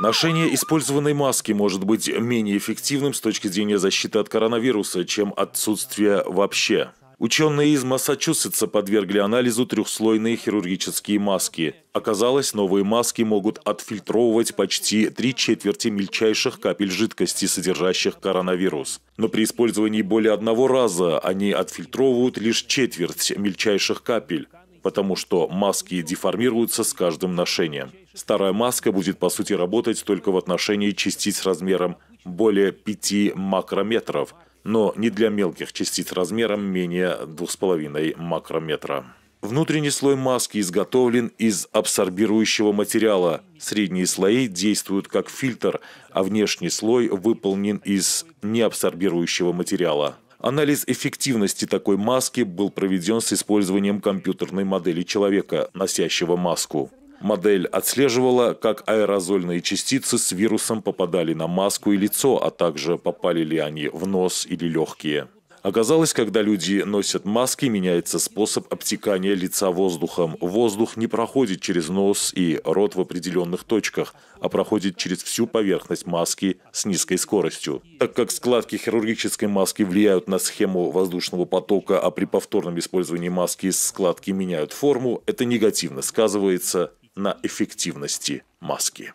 Ношение использованной маски может быть менее эффективным с точки зрения защиты от коронавируса, чем отсутствие вообще. Ученые из Массачусетса подвергли анализу трехслойные хирургические маски. Оказалось, новые маски могут отфильтровывать почти три четверти мельчайших капель жидкости, содержащих коронавирус. Но при использовании более одного раза они отфильтровывают лишь четверть мельчайших капель потому что маски деформируются с каждым ношением. Старая маска будет по сути работать только в отношении частиц размером более 5 макрометров, но не для мелких частиц размером менее 2,5 макрометра. Внутренний слой маски изготовлен из абсорбирующего материала. Средние слои действуют как фильтр, а внешний слой выполнен из неабсорбирующего материала. Анализ эффективности такой маски был проведен с использованием компьютерной модели человека, носящего маску. Модель отслеживала, как аэрозольные частицы с вирусом попадали на маску и лицо, а также попали ли они в нос или легкие. Оказалось, когда люди носят маски, меняется способ обтекания лица воздухом. Воздух не проходит через нос и рот в определенных точках, а проходит через всю поверхность маски с низкой скоростью. Так как складки хирургической маски влияют на схему воздушного потока, а при повторном использовании маски складки меняют форму, это негативно сказывается на эффективности маски.